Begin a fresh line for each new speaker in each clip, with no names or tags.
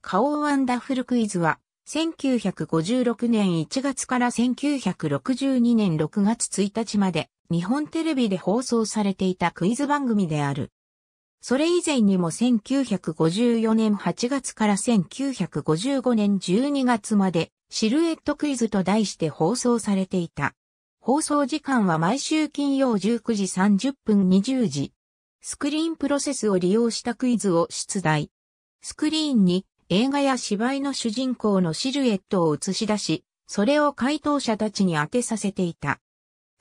カオーワンダフルクイズは、1956年1月から1962年6月1日まで、日本テレビで放送されていたクイズ番組である。それ以前にも1954年8月から1955年12月まで、シルエットクイズと題して放送されていた。放送時間は毎週金曜19時30分20時。スクリーンプロセスを利用したクイズを出題。スクリーンに映画や芝居の主人公のシルエットを映し出し、それを回答者たちに当てさせていた。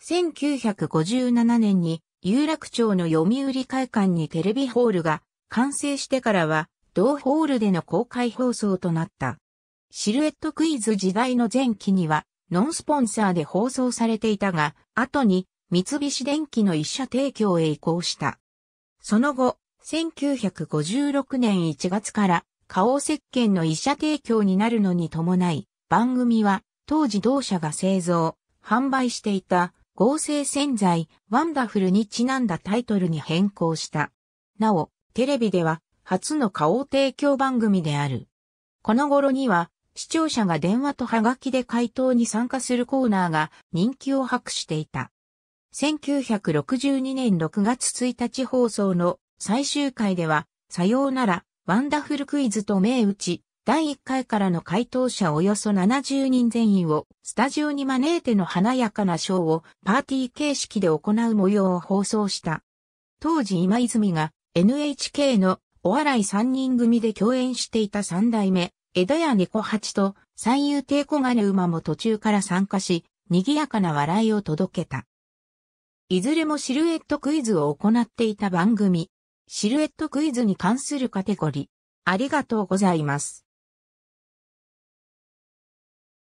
1957年に有楽町の読売会館にテレビホールが完成してからは同ホールでの公開放送となった。シルエットクイズ時代の前期にはノンスポンサーで放送されていたが、後に三菱電機の一社提供へ移行した。その後、1956年1月から花王石鹸の医者提供になるのに伴い、番組は当時同社が製造、販売していた合成洗剤ワンダフルにちなんだタイトルに変更した。なお、テレビでは初の花王提供番組である。この頃には視聴者が電話とハガキで回答に参加するコーナーが人気を博していた。1962年6月1日放送の最終回では、さようなら、ワンダフルクイズと銘打ち、第1回からの回答者およそ70人全員をスタジオに招いての華やかなショーをパーティー形式で行う模様を放送した。当時今泉が NHK のお笑い3人組で共演していた3代目、江戸屋猫八と三遊亭小金馬も途中から参加し、賑やかな笑いを届けた。いずれもシルエットクイズを行っていた番組、シルエットクイズに関するカテゴリー。ありがとうございます。